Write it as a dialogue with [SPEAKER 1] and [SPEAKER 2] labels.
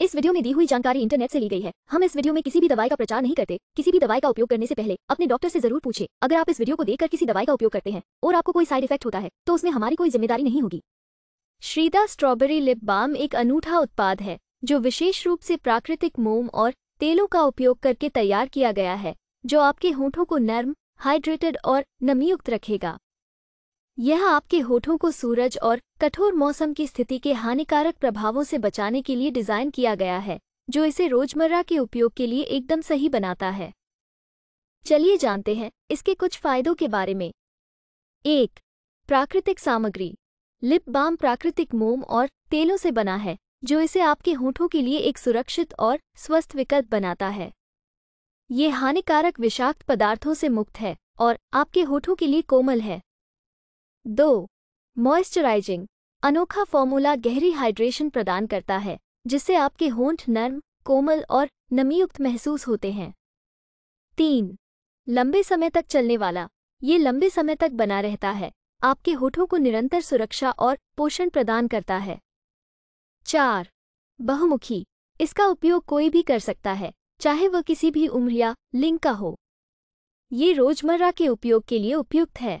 [SPEAKER 1] इस वीडियो में दी हुई जानकारी इंटरनेट से ली गई है हम इस वीडियो में किसी भी दवाई का प्रचार नहीं करते किसी भी दवाई का उपयोग करने से पहले अपने डॉक्टर से जरूर पूछे अगर आप इस वीडियो को देखकर किसी दवाई का उपयोग करते हैं और आपको कोई साइड इफेक्ट होता है तो उसमें हमारी कोई जिम्मेदारी नहीं होगी श्रीदा स्ट्रॉबेरी लिप बाम एक अनूठा उत्पाद है जो विशेष रूप से प्राकृतिक मोम और तेलों का उपयोग करके तैयार किया गया है जो आपके होठों को नर्म हाइड्रेटेड और नमीयुक्त रखेगा यह आपके होठों को सूरज और कठोर मौसम की स्थिति के हानिकारक प्रभावों से बचाने के लिए डिज़ाइन किया गया है जो इसे रोजमर्रा के उपयोग के लिए एकदम सही बनाता है चलिए जानते हैं इसके कुछ फायदों के बारे में एक प्राकृतिक सामग्री लिप बाम प्राकृतिक मोम और तेलों से बना है जो इसे आपके होठों के लिए एक सुरक्षित और स्वस्थ विकल्प बनाता है ये हानिकारक विषाक्त पदार्थों से मुक्त है और आपके होठों के लिए कोमल है दो मॉइस्चराइजिंग अनोखा फॉर्मूला गहरी हाइड्रेशन प्रदान करता है जिससे आपके होंठ नर्म कोमल और नमीयुक्त महसूस होते हैं तीन लंबे समय तक चलने वाला ये लंबे समय तक बना रहता है आपके होठों को निरंतर सुरक्षा और पोषण प्रदान करता है चार बहुमुखी इसका उपयोग कोई भी कर सकता है चाहे वह किसी भी उम्र या लिंग का हो ये रोजमर्रा के उपयोग के लिए उपयुक्त है